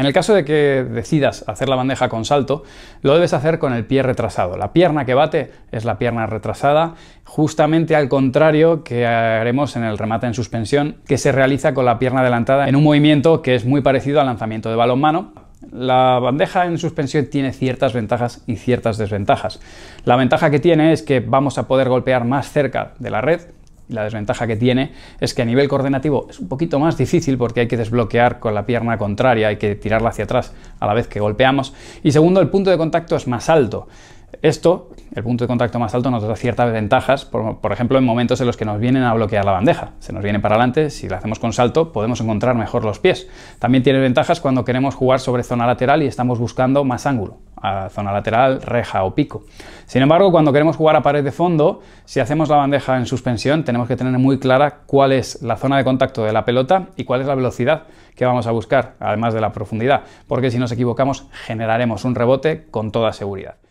En el caso de que decidas hacer la bandeja con salto, lo debes hacer con el pie retrasado. La pierna que bate es la pierna retrasada, justamente al contrario que haremos en el remate en suspensión, que se realiza con la pierna adelantada en un movimiento que es muy parecido al lanzamiento de balón mano. la bandeja en suspensión tiene ciertas ventajas y ciertas desventajas. La ventaja que tiene es que vamos a poder golpear más cerca de la red, la desventaja que tiene es que a nivel coordinativo es un poquito más difícil porque hay que desbloquear con la pierna contraria, hay que tirarla hacia atrás a la vez que golpeamos. Y segundo, el punto de contacto es más alto. Esto, el punto de contacto más alto, nos da ciertas ventajas, por, ejemplo, en momentos en los que nos vienen a bloquear la bandeja. Se nos viene para adelante, si lo hacemos con salto, podemos encontrar mejor los pies. También tiene ventajas cuando queremos jugar sobre zona lateral y estamos buscando más ángulo a zona lateral, reja o pico. Sin embargo, cuando queremos jugar a pared de fondo, si hacemos la bandeja en suspensión, tenemos que tener muy clara cuál es la zona de contacto de la pelota y cuál es la velocidad que vamos a buscar, además de la profundidad, porque si nos equivocamos generaremos un rebote con toda seguridad.